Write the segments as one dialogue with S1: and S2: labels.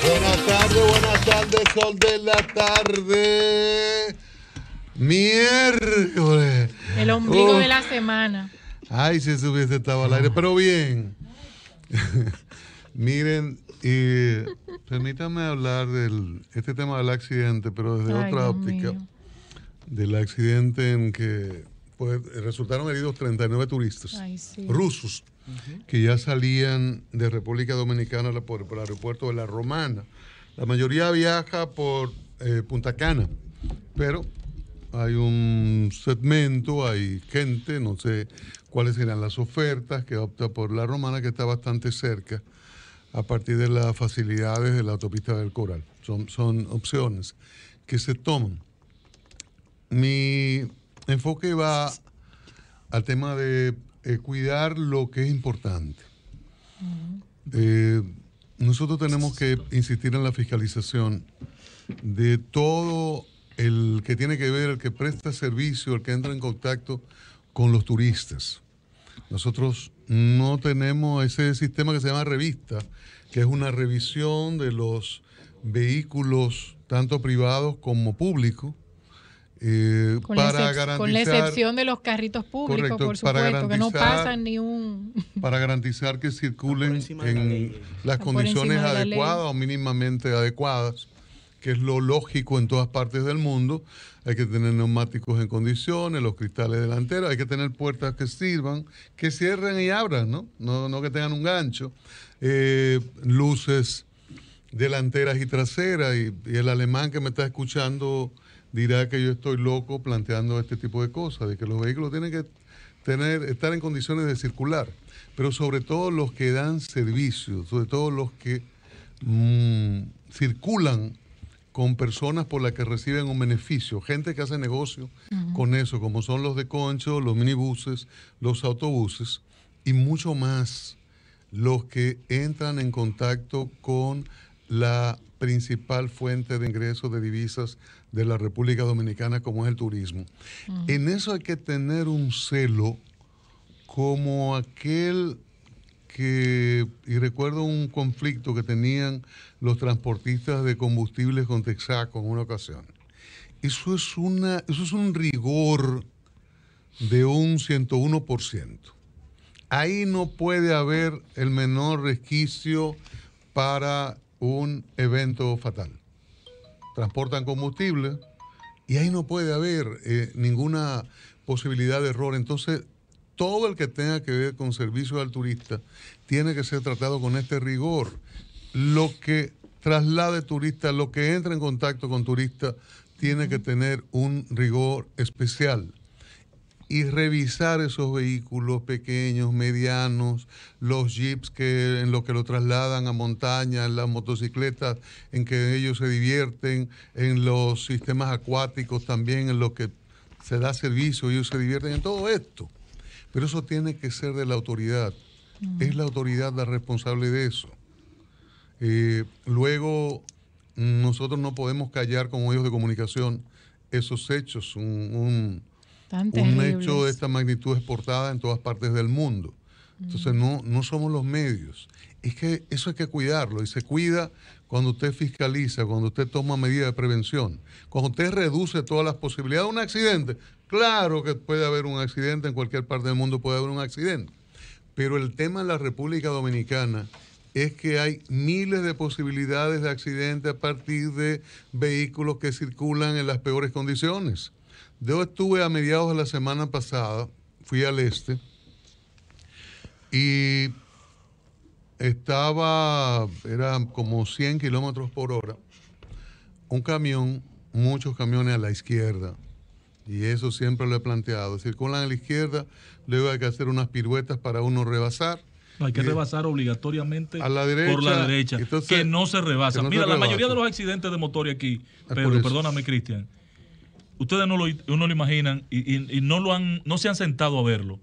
S1: Buenas tardes, buenas tardes, sol de la tarde. Miércoles. El ombligo de la semana. Ay, si se hubiese estado al aire, pero bien. Miren, y permítanme hablar del este tema del accidente, pero desde otra óptica. Del accidente en que pues, resultaron heridos 39 turistas rusos que ya salían de República Dominicana por, el aeropuerto de La Romana. La mayoría viaja por eh, Punta Cana, pero hay un segmento, hay gente, no sé cuáles serán las ofertas, que opta por La Romana, que está bastante cerca a partir de las facilidades de la autopista del Coral. Son, son opciones que se toman. Mi enfoque va al tema de eh, cuidar lo que es importante. Eh, nosotros tenemos que insistir en la fiscalización de todo el que tiene que ver, el que presta servicio, el que entra en contacto con los turistas. Nosotros no tenemos ese sistema que se llama revista, que es una revisión de los vehículos, tanto privados como públicos, eh, con para la con excepción
S2: de los carritos públicos, por supuesto, que no pasan ni un...
S1: Para garantizar que circulen en las condiciones adecuadas o mínimamente adecuadas, que es lo lógico en todas partes del mundo. Hay que tener neumáticos en condiciones, los cristales delanteros, hay que tener puertas que sirvan, que cierren y abran, ¿no? No, no que tengan un gancho. Eh, luces delanteras y traseras, y el alemán que me está escuchando dirá que yo estoy loco planteando este tipo de cosas, de que los vehículos tienen que tener, estar en condiciones de circular, pero sobre todo los que dan servicios, sobre todo los que mm, circulan con personas por las que reciben un beneficio, gente que hace negocio con eso, como son los de concho, los minibuses, los autobuses y mucho más los que entran en contacto con la principal fuente de ingresos de divisas de la República Dominicana, como es el turismo. Mm. En eso hay que tener un celo como aquel que, y recuerdo un conflicto que tenían los transportistas de combustibles con Texaco en una ocasión. Eso es, una, eso es un rigor de un 101%. Ahí no puede haber el menor resquicio para un evento fatal. Transportan combustible y ahí no puede haber eh, ninguna posibilidad de error. Entonces, todo el que tenga que ver con servicios al turista tiene que ser tratado con este rigor. Lo que traslade turista, lo que entra en contacto con turista, tiene que tener un rigor especial y revisar esos vehículos pequeños, medianos, los jeeps que, en los que lo trasladan a montaña, las motocicletas en que ellos se divierten, en los sistemas acuáticos también en los que se da servicio, ellos se divierten en todo esto. Pero eso tiene que ser de la autoridad. Mm. Es la autoridad la responsable de eso. Eh, luego, nosotros no podemos callar como medios de comunicación esos hechos. un un hecho de esta magnitud exportada en todas partes del mundo. Entonces no, no somos los medios. Es que eso hay que cuidarlo y se cuida cuando usted fiscaliza, cuando usted toma medidas de prevención, cuando usted reduce todas las posibilidades de un accidente. Claro que puede haber un accidente, en cualquier parte del mundo puede haber un accidente. Pero el tema en la República Dominicana es que hay miles de posibilidades de accidente a partir de vehículos que circulan en las peores condiciones. Yo estuve a mediados de la semana pasada, fui al este y estaba, era como 100 kilómetros por hora, un camión, muchos camiones a la izquierda. Y eso siempre lo he planteado. Circulan a la izquierda, luego hay que hacer unas piruetas para uno rebasar. Hay que rebasar obligatoriamente a la por la derecha,
S3: que no se rebasa. Mira, la mayoría de los accidentes de motor aquí, ah, Pedro, perdóname, Cristian, ustedes no lo, lo imaginan y, no, lo han, no se han sentado a verlo.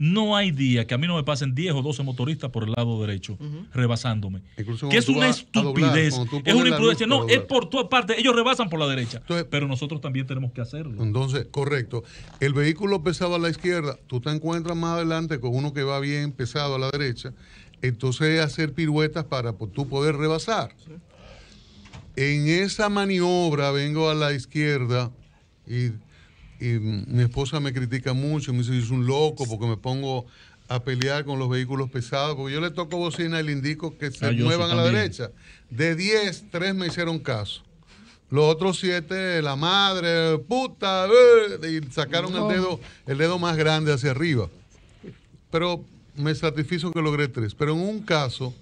S3: No hay día que a mí no me pasen 10 o 12 motoristas por el lado derecho, rebasándome. que es una estupidez, es una imprudencia. No, es
S1: por tu parte. Ellos rebasan por la derecha. pero nosotros también tenemos que hacerlo. Entonces, correcto. El vehículo pesado a la izquierda, tú te encuentras más adelante con uno que va bien pesado a la derecha. Entonces, hacer piruetas para tú poder rebasar. En esa maniobra, vengo a la izquierda, y, mi esposa me critica mucho, me dice, es un loco porque me pongo a pelear con los vehículos pesados, porque yo le toco bocina y le indico que se ah, muevan a la derecha. De 10, 3 me hicieron caso. Los otros 7, la madre, puta, eh, y sacaron el, dedo, el dedo más grande hacia arriba. Pero me satisfizo que logré 3 Pero en un caso,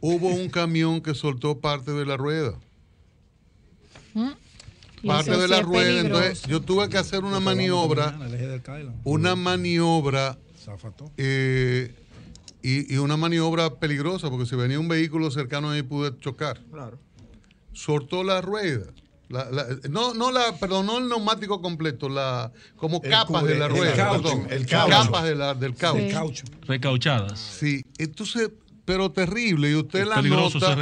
S1: hubo un camión que soltó parte de la rueda. ¿Mm? parte de la rueda. Entonces, yo tuve que hacer una maniobra, una maniobra, eh, y, una maniobra peligrosa, porque si venía un vehículo cercano ahí pude chocar. Claro. Sortó la rueda. La, no, no la, perdón, no el neumático completo, la como capas de la rueda, el caucho, capas del caucho. Recauchadas. Sí, entonces pero terrible. Y usted la nota.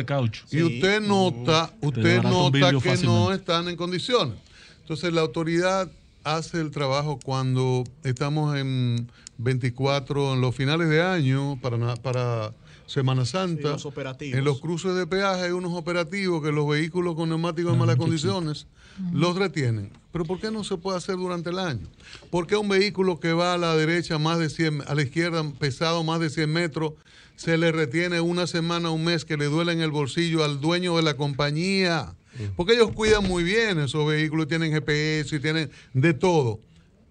S1: y usted nota, usted nota que no están en condiciones. Entonces la autoridad hace el trabajo cuando estamos en 24, en los finales de año, para, para Semana Santa. En los cruces de peaje hay unos operativos que los vehículos con neumáticos en ah, malas condiciones los retienen. Pero ¿por qué no se puede hacer durante el año? ¿Por qué un vehículo que va a la derecha más de 100, a la izquierda pesado más de 100 metros, se le retiene una semana, un mes que le duele en el bolsillo al dueño de la compañía? Porque ellos cuidan muy bien esos vehículos, tienen GPS y tienen de todo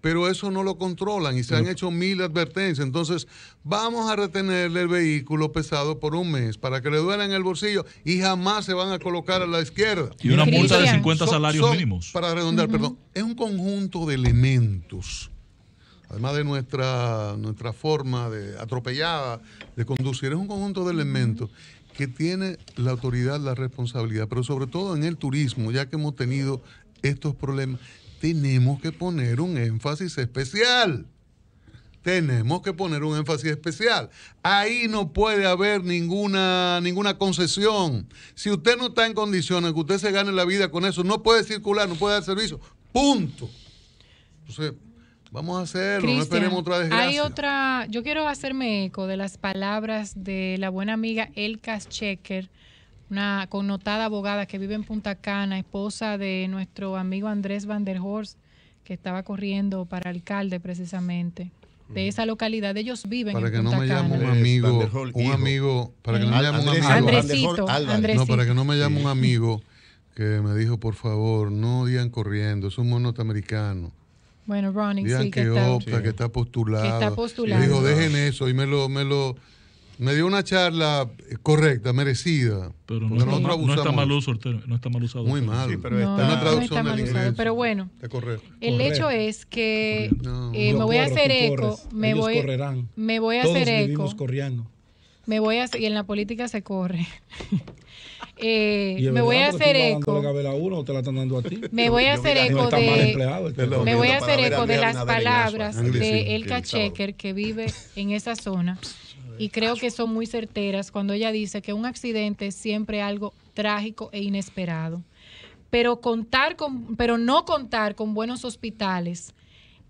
S1: pero eso no lo controlan y se han hecho mil advertencias. Entonces, vamos a retenerle el vehículo pesado por un mes para que le duela en el bolsillo y jamás se van a colocar a la izquierda. Y una multa de 50 salarios mínimos. Para redondear, perdón, es un conjunto de elementos. Además de nuestra, nuestra forma de atropellada de conducir, es un conjunto de elementos que tiene la autoridad la responsabilidad, pero sobre todo en el turismo, ya que hemos tenido estos problemas, tenemos que poner un énfasis especial. Tenemos que poner un énfasis especial. Ahí no puede haber ninguna, ninguna concesión. Si usted no está en condiciones que usted se gane la vida con eso, no puede circular, no puede dar servicio. Punto. Entonces, Vamos a hacerlo, no esperemos otra desgracia. Hay
S2: otra, yo quiero hacerme eco de las palabras de la buena amiga Elka Checker una connotada abogada que vive en Punta Cana, esposa de nuestro amigo Andrés Van der que estaba corriendo para alcalde precisamente de esa localidad. Ellos viven en Punta Cana. un amigo, para que no me llame un amigo. un amigo. No, para que no me llame un amigo
S1: que me dijo, por favor, no digan corriendo, es un mono Bueno, Ronnie, sí, que, que, está, opta, que está postulado. Que Me dijo, dejen eso y me lo, me lo me dio una charla correcta, merecida. Pero no, no, está mal uso, no está mal usado. Muy mal. pero está, una traducción mal Pero bueno, el hecho
S2: es que eh, me voy a hacer eco. Me voy, correrán. me voy a hacer eco. Me voy a y en la política se corre. Eh, me voy a hacer eco.
S3: Me voy a este hacer eco de me voy a hacer eco de las palabras de Elka
S2: Checker que vive en esa zona y creo que son muy certeras cuando ella dice que un accidente es siempre algo trágico e inesperado. Pero contar con, pero no contar con buenos hospitales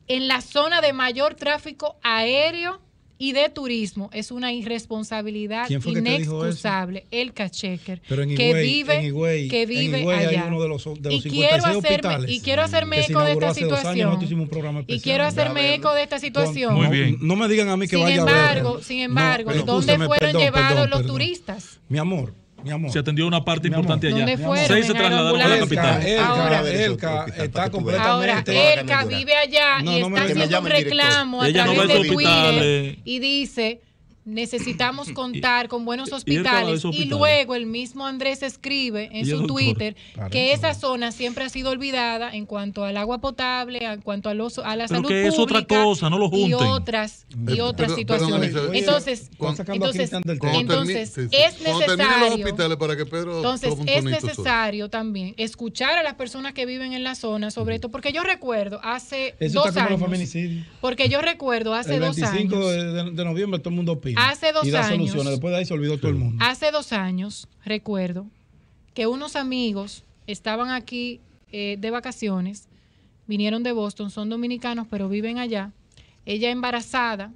S2: en la zona de mayor tráfico aéreo y de turismo es una irresponsabilidad inexcusable. El cachequer que vive, en y, quiero hacerme, eco de esta situación. y quiero hacerme eco de esta situación.
S3: No, me digan a mí que vaya a ver. Sin embargo, sin ¿dónde fueron llevados los
S2: turistas?
S3: Mi amor, se atendió una parte importante allá. Seis se trasladaron a la capital. ahora, Elka está completamente.
S2: vive allá y está haciendo un reclamo a través de Twitter eh. y dice necesitamos contar con buenos hospitales. Y, luego el mismo Andrés escribe en su Twitter que esa zona siempre ha sido olvidada en cuanto al agua potable, en cuanto a, los, a la salud pública,
S1: otra Y
S2: otras, y otras situaciones. entonces, entonces, es necesario. entonces, es
S1: necesario
S2: también escuchar a las personas que viven en la zona sobre esto, porque yo recuerdo hace dos años. Porque yo recuerdo hace dos años.
S3: De, de, de noviembre todo el mundo pide. Hace dos años, mundo.
S2: Hace años, recuerdo, que unos amigos estaban aquí eh, de vacaciones, vinieron de Boston, son dominicanos, pero viven allá. Ella embarazada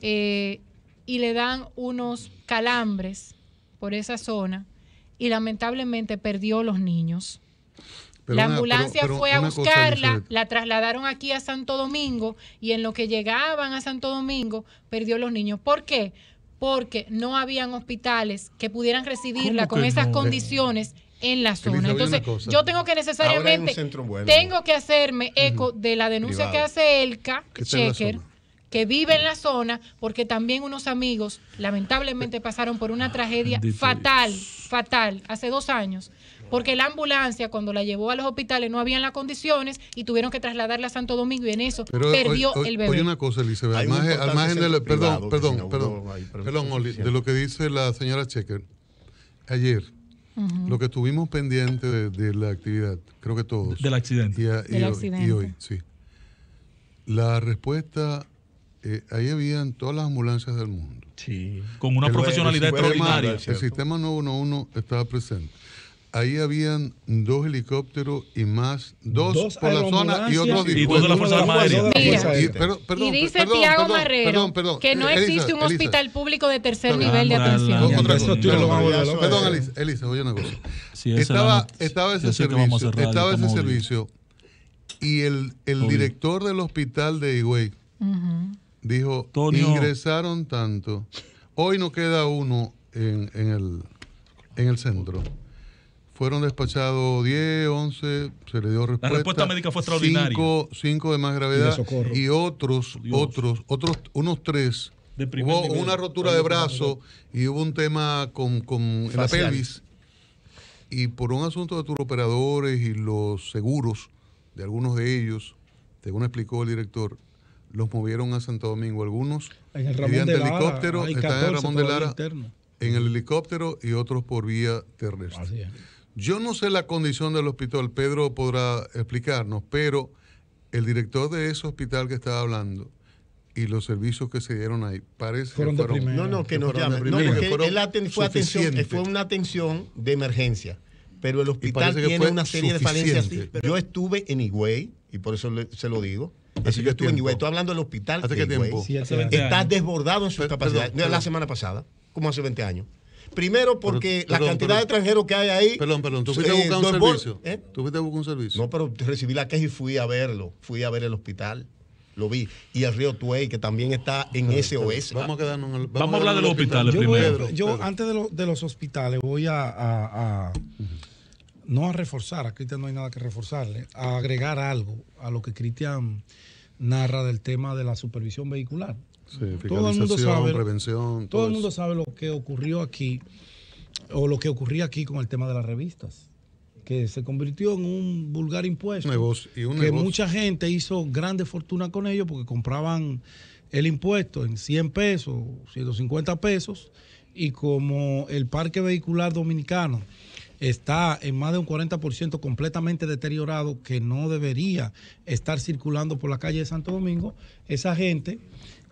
S2: eh, y le dan unos calambres por esa zona y lamentablemente perdió los niños
S1: la ambulancia fue a buscarla,
S2: la trasladaron aquí a Santo Domingo y en lo que llegaban a Santo Domingo perdió los niños. ¿Por qué? Porque no habían hospitales que pudieran recibirla con esas condiciones en la zona. Entonces, yo tengo que necesariamente tengo que hacerme eco de la denuncia que hace Elka que Checker que vive en la zona, porque también unos amigos lamentablemente pasaron por una tragedia fatal, fatal, hace dos años, porque la ambulancia cuando la llevó a los hospitales no habían las condiciones y tuvieron que trasladarla a Santo Domingo y en eso perdió el bebé. Oye una
S1: cosa, Elizabeth, al margen, de perdón, perdón, de lo que dice la señora Checker, ayer lo que estuvimos pendiente de, la actividad, creo que todos. Del accidente. Y, Hoy, sí. La respuesta eh, ahí habían todas las ambulancias del mundo. Sí. Con una profesionalidad extraordinaria. El sistema 911 estaba presente ahí habían dos helicópteros y más, dos, por la zona y otros dispuestos. Y la Fuerza Armada y dice Tiago Marrero que no existe un hospital
S2: público de tercer nivel de atención. Perdón,
S1: Elisa, oye una cosa. Sí, estaba, era, estaba, ese servicio, estaba ese servicio y el, el director del hospital de Higüey dijo, ingresaron tanto, hoy no queda uno en, en, el, en el centro. Fueron despachados 10, 11, se le dio respuesta. La respuesta médica fue extraordinaria. 5, de más gravedad y, otros, otros, otros, unos 3. Hubo una rotura de brazo y hubo un tema con, con la pelvis. Y por un asunto de operadores y los seguros de algunos de ellos, según explicó el director, los movieron a Santo Domingo. Algunos en el de en el Ramón de Lara, en el helicóptero y otros por vía terrestre. Yo no sé la condición del hospital, Pedro podrá explicarnos, pero el director de ese hospital que estaba hablando y los servicios que se dieron ahí parece fueron que no no que, no fue atención eh, fue una atención de emergencia pero el hospital tiene una serie de falencias yo estuve en Higüey y por eso se lo
S3: digo estuve en estoy hablando del hospital ¿Hace qué tiempo? está desbordado en su capacidades la semana pasada como hace 20 años
S1: Primero porque la cantidad de extranjeros que hay ahí. Perdón, perdón, tú fuiste a eh, buscar un servicio. ¿Eh? a buscar un servicio. No, pero recibí la queja y fui a verlo. Fui a ver el hospital lo vi. Y el río Tuey, que también está en SOS. Vamos a vamos, hablar de los hospitales, primero. Yo,
S3: antes de, los hospitales voy a, no a reforzar, a Cristian no hay nada que reforzarle, a agregar algo a lo que Cristian narra del tema de la supervisión vehicular
S1: todo el mundo sabe, prevención. Todo, el
S3: mundo sabe lo que ocurrió aquí o lo que ocurría aquí con el tema de las revistas que se convirtió en un vulgar impuesto. Negocio, y que mucha gente hizo grande fortuna con ello porque compraban el impuesto en 100 pesos, 150 pesos, y como el parque vehicular dominicano está en más de un 40% completamente deteriorado, que no debería estar circulando por la calle de Santo Domingo, esa gente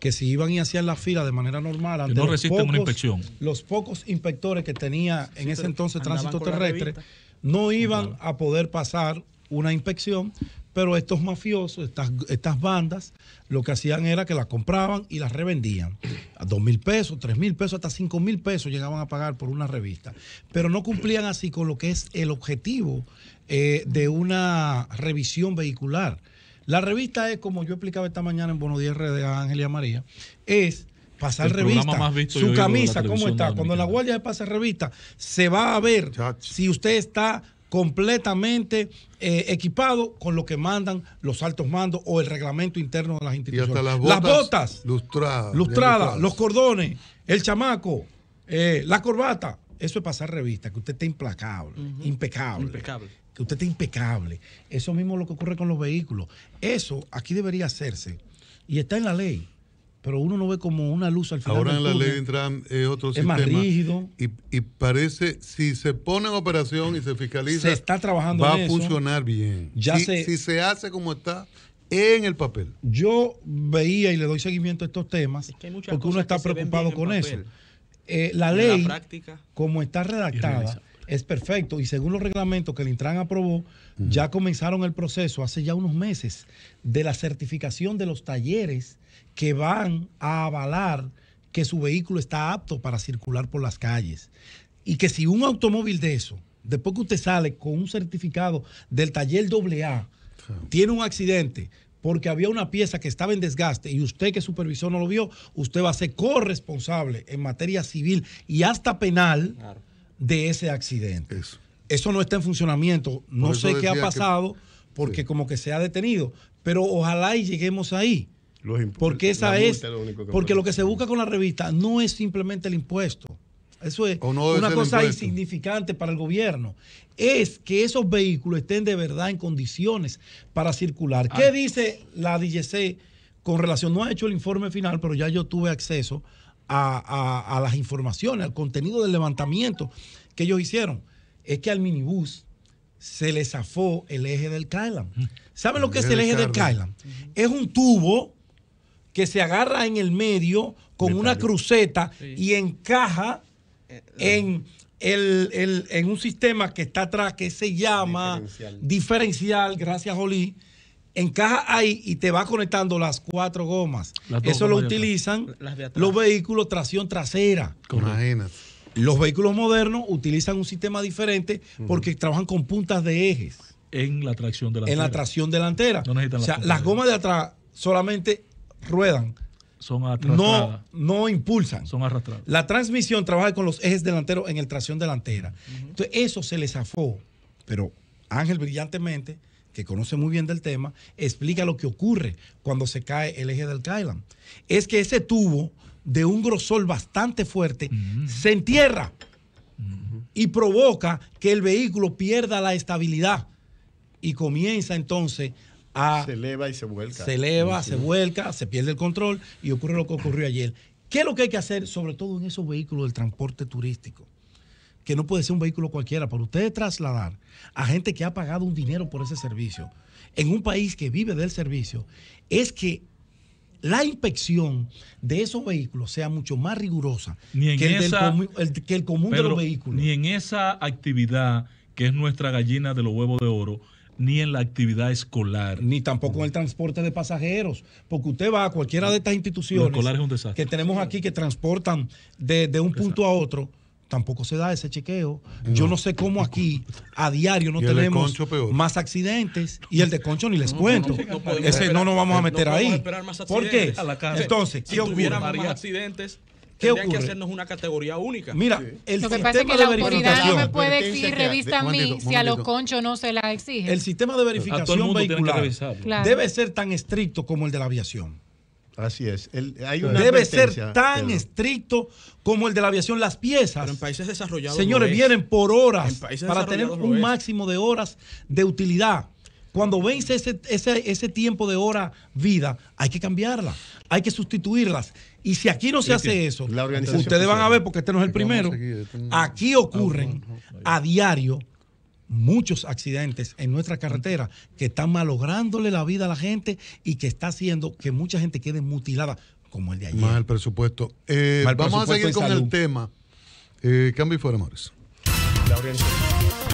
S3: que si iban y hacían la fila de manera normal no resisten una inspección. Los pocos inspectores que tenía en ese entonces tránsito terrestre no iban a poder pasar una inspección pero estos mafiosos, estas, estas bandas, lo que hacían era que las compraban y las revendían. A dos mil pesos, tres mil pesos, hasta cinco mil pesos llegaban a pagar por una revista. Pero no cumplían así con lo que es el objetivo eh, de una revisión vehicular. La revista es, como yo explicaba esta mañana en Buenos Días de Ángel María, es pasar revista. su camisa, ¿cómo está? Cuando la guardia de pasa revista, se va a ver si usted está completamente eh, equipado con lo que mandan los altos mandos o el reglamento interno de las instituciones. las botas,
S1: lustradas,
S3: los cordones, el chamaco, eh, la corbata. Eso es pasar revista, que usted esté implacable, impecable. Impecable. Que usted esté impecable. Eso mismo es lo que ocurre con los vehículos. Eso aquí debería hacerse. Y está en la ley pero uno no ve como una luz al final. Ahora en la ley de
S1: eh, es otro sistema. rígido. Y, y, parece, si se pone en operación y se fiscaliza, está trabajando va a funcionar bien. Ya si, se, si se hace como está en
S3: el papel. Yo veía y le doy seguimiento a estos temas porque uno está preocupado con eso. Eh, la ley, práctica, como está redactada, es perfecto y según los reglamentos que el Intran aprobó, ya comenzaron el proceso hace ya unos meses de la certificación de los talleres que van a avalar que su vehículo está apto para circular por las calles. Y que si un automóvil de eso, después que usted sale con un certificado del taller AA, tiene un accidente, porque había una pieza que estaba en desgaste y usted que supervisó no lo vio, usted va a ser corresponsable en materia civil y hasta penal de ese accidente. Eso, no está en funcionamiento. No sé qué ha pasado porque como que se ha detenido, pero ojalá y lleguemos ahí. porque esa es, porque lo que se busca con la revista no es simplemente el impuesto. Eso es una cosa insignificante para el gobierno. Es que esos vehículos estén de verdad en condiciones para circular. ¿Qué dice la DGC con relación? No ha hecho el informe final, pero ya yo tuve acceso a, las informaciones, al contenido del levantamiento que ellos hicieron, es que al minibús se le zafó el eje del Kylan. ¿Saben lo que es el eje del Kylan? Es un tubo que se agarra en el medio con una cruceta y encaja eh, eh. en, en un sistema que está atrás, que se llama diferencial, gracias Oli encaja ahí y te va conectando las cuatro gomas. Eso lo utilizan los vehículos tracción trasera. ajenas. Los vehículos modernos utilizan un sistema diferente porque trabajan con puntas de ejes. En la tracción delantera. En la tracción delantera. o sea, las, gomas de atrás solamente ruedan. Son arrastradas. No, no impulsan. Son arrastradas. La transmisión trabaja con los ejes delanteros en el tracción delantera. Entonces, eso se les zafó. Pero Ángel brillantemente que conoce muy bien del tema, explica lo que ocurre cuando se cae el eje del Kailan. Es que ese tubo de un grosor bastante fuerte se entierra y provoca que el vehículo pierda la estabilidad y comienza entonces a... Se eleva y se vuelca. Se eleva, se vuelca, se pierde el control y ocurre lo que ocurrió ayer. ¿Qué es lo que hay que hacer, sobre todo en esos vehículos del transporte turístico? que no puede ser un vehículo cualquiera, para usted trasladar a gente que ha pagado un dinero por ese servicio, en un país que vive del servicio, es que la inspección de esos vehículos sea mucho más rigurosa ni que, el común de los vehículos. Ni en esa actividad que es nuestra gallina de los huevos de oro, ni en la actividad escolar. Ni tampoco en el transporte de pasajeros, porque usted va a cualquiera de estas instituciones que tenemos aquí que transportan de un punto a otro tampoco se da ese chequeo. Yo no sé cómo aquí a diario no tenemos más accidentes y el de Concho ni les cuento. ese no nos vamos a meter ahí. ¿Por qué? Entonces, si ¿qué ocurre? más accidentes, ¿Qué ocurre? que hacernos una categoría única. Mira, el lo que pasa es que la autoridad no me puede exigir revista a mí si a los
S2: conchos no se la exige. El sistema de
S3: verificación vehicular debe ser tan estricto como el de la aviación. Así es. Debe ser tan
S2: estricto
S3: como el de la aviación. Las piezas. en países desarrollados. Señores, vienen por horas para tener un máximo de horas de utilidad. Cuando vence ese, ese, ese, tiempo de hora vida, hay que cambiarla, hay que sustituirlas. Y si aquí no se hace eso, ustedes van a ver, porque este no es el primero, aquí este ocurren ah, a diario muchos accidentes en nuestra carretera que están malográndole la vida a la gente y que está haciendo que mucha gente quede mutilada, como el de ayer. Mal
S1: presupuesto. Eh, vamos a seguir con el tema. cambio eh, y
S3: fuera, Mauricio.